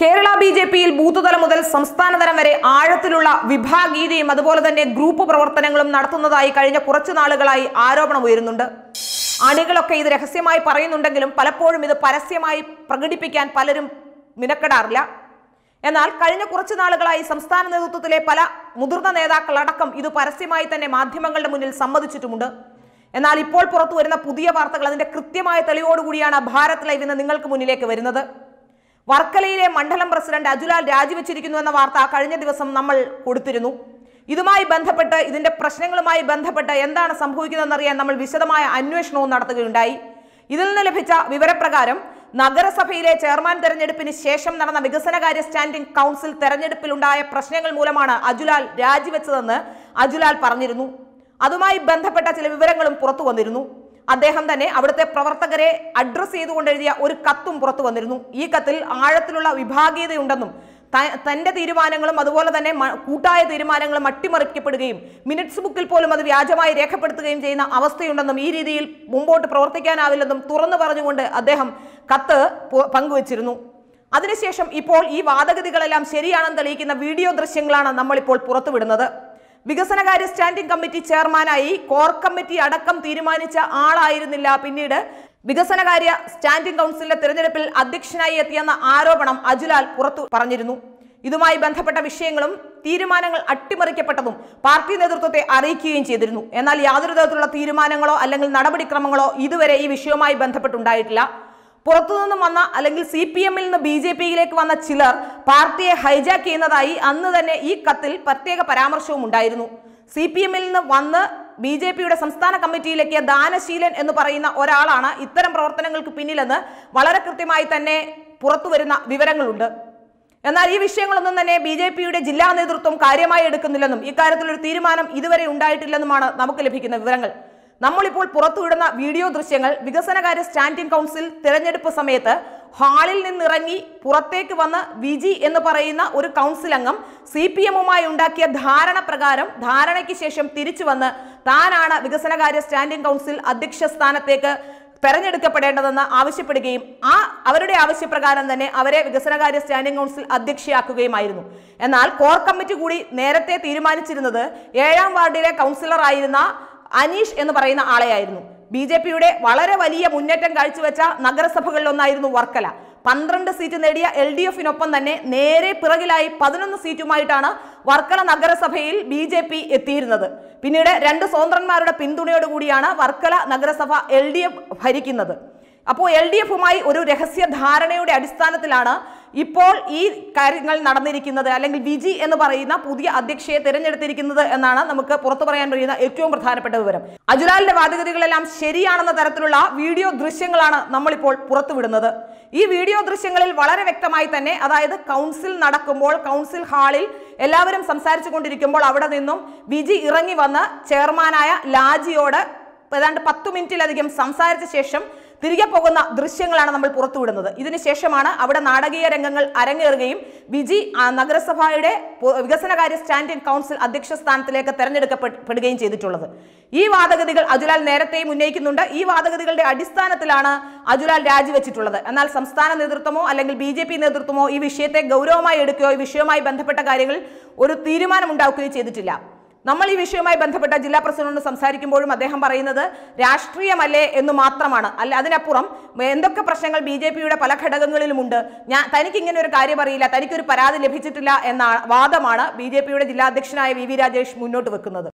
Kerala B J പിയിൽ booth തലം മുതൽ സംസ്ഥാനതലം വരെ ആഴത്തിലുള്ള വിഭാഗീയതയും അതുപോലെ തന്നെ ഗ്രൂപ്പ് പ്രവർത്തനങ്ങളും നടത്തുന്നതായി കഴിഞ്ഞ കുറച്ചു നാളുകളായി ആരോപണം ഉയരുന്നുണ്ട് അണികളൊക്കെ ഇത് രഹസ്യമായി പറയുന്നുണ്ടെങ്കിലും പലപ്പോഴും ഇത് പരസ്യമായി പ്രകടിപ്പിക്കാൻ പലരും മിനക്കെടാറില്ല എന്നാൽ കഴിഞ്ഞ കുറച്ചു നാളുകളായി സംസ്ഥാന നേതൃത്വത്തിലെ പല മുതിർന്ന നേതാക്കളടക്കം ഇത് പരസ്യമായി തന്നെ മാധ്യമങ്ങളുടെ മുന്നിൽ സമ്മതിച്ചിട്ടുമുണ്ട് എന്നാൽ ഇപ്പോൾ പുറത്തു വരുന്ന പുതിയ വാർത്തകൾ അതിന്റെ കൃത്യമായ തെളിവോടുകൂടിയാണ് ഭാരത് ലൈവ് ഇന്ന് നിങ്ങൾക്ക് മുന്നിലേക്ക് വരുന്നത് വർക്കലയിലെ മണ്ഡലം പ്രസിഡന്റ് അജുലാൽ രാജിവെച്ചിരിക്കുന്നു എന്ന വാർത്ത കഴിഞ്ഞ ദിവസം നമ്മൾ കൊടുത്തിരുന്നു ഇതുമായി ബന്ധപ്പെട്ട് ഇതിന്റെ പ്രശ്നങ്ങളുമായി ബന്ധപ്പെട്ട് എന്താണ് സംഭവിക്കുന്നതെന്നറിയാൻ നമ്മൾ വിശദമായ അന്വേഷണവും നടത്തുകയുണ്ടായി ഇതിൽ നിന്ന് ലഭിച്ച വിവരപ്രകാരം നഗരസഭയിലെ ചെയർമാൻ തെരഞ്ഞെടുപ്പിന് ശേഷം നടന്ന വികസനകാര്യ സ്റ്റാൻഡിംഗ് കൗൺസിൽ തെരഞ്ഞെടുപ്പിലുണ്ടായ പ്രശ്നങ്ങൾ മൂലമാണ് അജുലാൽ രാജിവെച്ചതെന്ന് അജുലാൽ പറഞ്ഞിരുന്നു അതുമായി ബന്ധപ്പെട്ട ചില വിവരങ്ങളും പുറത്തു വന്നിരുന്നു അദ്ദേഹം തന്നെ അവിടുത്തെ പ്രവർത്തകരെ അഡ്രസ്സ് ചെയ്തുകൊണ്ട് എഴുതിയ ഒരു കത്തും പുറത്തു വന്നിരുന്നു ഈ കത്തിൽ ആഴത്തിലുള്ള വിഭാഗീയതയുണ്ടെന്നും തന്റെ തീരുമാനങ്ങളും അതുപോലെ തന്നെ കൂട്ടായ തീരുമാനങ്ങളും അട്ടിമറിക്കപ്പെടുകയും മിനിറ്റ്സ് ബുക്കിൽ പോലും അത് വ്യാജമായി രേഖപ്പെടുത്തുകയും ചെയ്യുന്ന അവസ്ഥയുണ്ടെന്നും ഈ രീതിയിൽ മുമ്പോട്ട് പ്രവർത്തിക്കാനാവില്ലെന്നും തുറന്നു പറഞ്ഞുകൊണ്ട് അദ്ദേഹം കത്ത് പങ്കുവച്ചിരുന്നു അതിനുശേഷം ഇപ്പോൾ ഈ വാദഗതികളെല്ലാം ശരിയാണെന്ന് തെളിയിക്കുന്ന വീഡിയോ ദൃശ്യങ്ങളാണ് നമ്മളിപ്പോൾ പുറത്തുവിടുന്നത് വികസനകാര്യ സ്റ്റാൻഡിംഗ് കമ്മിറ്റി ചെയർമാനായി കോർ കമ്മിറ്റി അടക്കം തീരുമാനിച്ച ആളായിരുന്നില്ല പിന്നീട് വികസനകാര്യ സ്റ്റാൻഡിംഗ് കൗൺസിലിലെ തെരഞ്ഞെടുപ്പിൽ അധ്യക്ഷനായി എത്തിയെന്ന ആരോപണം അജുലാൽ പുറത്തു പറഞ്ഞിരുന്നു ഇതുമായി ബന്ധപ്പെട്ട വിഷയങ്ങളും തീരുമാനങ്ങൾ അട്ടിമറിക്കപ്പെട്ടതും പാർട്ടി നേതൃത്വത്തെ അറിയിക്കുകയും ചെയ്തിരുന്നു എന്നാൽ യാതൊരു തരത്തിലുള്ള തീരുമാനങ്ങളോ അല്ലെങ്കിൽ നടപടിക്രമങ്ങളോ ഇതുവരെ ഈ വിഷയവുമായി ബന്ധപ്പെട്ടുണ്ടായിട്ടില്ല പുറത്തുനിന്നും വന്ന അല്ലെങ്കിൽ സി പി എമ്മിൽ നിന്ന് ബി ജെ പിയിലേക്ക് വന്ന ചിലർ പാർട്ടിയെ ഹൈജാക്ക് ചെയ്യുന്നതായി അന്ന് തന്നെ ഈ കത്തിൽ പ്രത്യേക പരാമർശവും ഉണ്ടായിരുന്നു സി പി എമ്മിൽ നിന്ന് വന്ന് ബി ജെ പിയുടെ സംസ്ഥാന കമ്മിറ്റിയിലേക്ക് ദാനശീലൻ എന്ന് പറയുന്ന ഒരാളാണ് ഇത്തരം പ്രവർത്തനങ്ങൾക്ക് പിന്നിലെന്ന് വളരെ കൃത്യമായി തന്നെ പുറത്തു വരുന്ന വിവരങ്ങളുണ്ട് എന്നാൽ ഈ വിഷയങ്ങളൊന്നും തന്നെ ബി ജെ പിയുടെ ജില്ലാ നേതൃത്വം കാര്യമായി എടുക്കുന്നില്ലെന്നും ഇക്കാര്യത്തിലൊരു തീരുമാനം ഇതുവരെ ഉണ്ടായിട്ടില്ലെന്നുമാണ് നമുക്ക് ലഭിക്കുന്ന വിവരങ്ങൾ നമ്മളിപ്പോൾ പുറത്തുവിടുന്ന വീഡിയോ ദൃശ്യങ്ങൾ വികസനകാര്യ സ്റ്റാൻഡിംഗ് കൗൺസിൽ തിരഞ്ഞെടുപ്പ് സമയത്ത് ഹാളിൽ നിന്നിറങ്ങി പുറത്തേക്ക് വന്ന് വിജി എന്ന് പറയുന്ന ഒരു കൗൺസിൽ അംഗം സി പി എമ്മുമായി ഉണ്ടാക്കിയ ധാരണ പ്രകാരം ധാരണയ്ക്ക് ശേഷം തിരിച്ചു വന്ന് താനാണ് വികസനകാര്യ സ്റ്റാൻഡിംഗ് കൗൺസിൽ അധ്യക്ഷ സ്ഥാനത്തേക്ക് തെരഞ്ഞെടുക്കപ്പെടേണ്ടതെന്ന് ആവശ്യപ്പെടുകയും ആ അവരുടെ ആവശ്യപ്രകാരം തന്നെ അവരെ വികസനകാര്യ സ്റ്റാൻഡിംഗ് കൗൺസിൽ അധ്യക്ഷയാക്കുകയുമായിരുന്നു എന്നാൽ കോർ കമ്മിറ്റി കൂടി നേരത്തെ തീരുമാനിച്ചിരുന്നത് ഏഴാം വാർഡിലെ കൗൺസിലറായിരുന്ന അനീഷ് എന്ന് പറയുന്ന ആളെയായിരുന്നു ബി ജെ പിയുടെ വളരെ വലിയ മുന്നേറ്റം കാഴ്ചവെച്ച നഗരസഭകളിലൊന്നായിരുന്നു വർക്കല പന്ത്രണ്ട് സീറ്റ് നേടിയ എൽ ഡി എഫിനൊപ്പം തന്നെ നേരെ പിറകിലായി പതിനൊന്ന് സീറ്റുമായിട്ടാണ് വർക്കല നഗരസഭയിൽ ബി ജെ പി എത്തിയിരുന്നത് പിന്നീട് രണ്ട് സ്വതന്ത്രന്മാരുടെ പിന്തുണയോടുകൂടിയാണ് വർക്കല നഗരസഭ എൽ ഡി എഫ് ഭരിക്കുന്നത് അപ്പോൾ എൽ ഡി എഫുമായി ഒരു രഹസ്യ ധാരണയുടെ അടിസ്ഥാനത്തിലാണ് ഇപ്പോൾ ഈ കാര്യങ്ങൾ നടന്നിരിക്കുന്നത് അല്ലെങ്കിൽ വിജി എന്ന് പറയുന്ന പുതിയ അധ്യക്ഷയെ തിരഞ്ഞെടുത്തിരിക്കുന്നത് എന്നാണ് നമുക്ക് പുറത്തു പറയാൻ കഴിയുന്ന ഏറ്റവും പ്രധാനപ്പെട്ട വിവരം അജുലാലിന്റെ വാദഗതികളെല്ലാം ശരിയാണെന്ന തരത്തിലുള്ള വീഡിയോ ദൃശ്യങ്ങളാണ് നമ്മളിപ്പോൾ പുറത്തുവിടുന്നത് ഈ വീഡിയോ ദൃശ്യങ്ങളിൽ വളരെ വ്യക്തമായി തന്നെ അതായത് കൗൺസിൽ നടക്കുമ്പോൾ കൗൺസിൽ ഹാളിൽ എല്ലാവരും സംസാരിച്ചു കൊണ്ടിരിക്കുമ്പോൾ അവിടെ നിന്നും വിജി ഇറങ്ങി വന്ന് ചെയർമാനായ ലാജിയോട് ഏതാണ്ട് പത്ത് മിനിറ്റിലധികം സംസാരിച്ച ശേഷം തിരികെ പോകുന്ന ദൃശ്യങ്ങളാണ് നമ്മൾ പുറത്തുവിടുന്നത് ഇതിനുശേഷമാണ് അവിടെ നാടകീയ രംഗങ്ങൾ അരങ്ങേറുകയും വിജി നഗരസഭയുടെ വികസനകാര്യ സ്റ്റാൻഡിങ് കൗൺസിൽ അധ്യക്ഷ സ്ഥാനത്തിലേക്ക് തെരഞ്ഞെടുക്കപ്പെടുകയും ചെയ്തിട്ടുള്ളത് ഈ വാദഗതികൾ അജുലാൽ നേരത്തെയും ഉന്നയിക്കുന്നുണ്ട് ഈ വാദഗതികളുടെ അടിസ്ഥാനത്തിലാണ് അജുലാൽ രാജിവെച്ചിട്ടുള്ളത് എന്നാൽ സംസ്ഥാന നേതൃത്വമോ അല്ലെങ്കിൽ ബി ജെ പി നേതൃത്വമോ ഈ വിഷയത്തെ ഗൗരവമായി എടുക്കുകയോ ഈ വിഷയവുമായി ബന്ധപ്പെട്ട കാര്യങ്ങളിൽ ഒരു തീരുമാനമുണ്ടാക്കുകയോ ചെയ്തിട്ടില്ല നമ്മൾ ഈ വിഷയവുമായി ബന്ധപ്പെട്ട ജില്ലാ പ്രസിഡന്റിനോട് സംസാരിക്കുമ്പോഴും അദ്ദേഹം പറയുന്നത് രാഷ്ട്രീയമല്ലേ എന്ന് മാത്രമാണ് അല്ല അതിനപ്പുറം എന്തൊക്കെ പ്രശ്നങ്ങൾ ബി ജെ പിയുടെ പല ഘടകങ്ങളിലുമുണ്ട് ഞാൻ തനിക്ക് ഇങ്ങനെ ഒരു കാര്യം അറിയില്ല തനിക്കൊരു പരാതി ലഭിച്ചിട്ടില്ല എന്ന വാദമാണ് ബി ജെ പിയുടെ ജില്ലാ അധ്യക്ഷനായ വി വി രാജേഷ് മുന്നോട്ട് വെക്കുന്നത്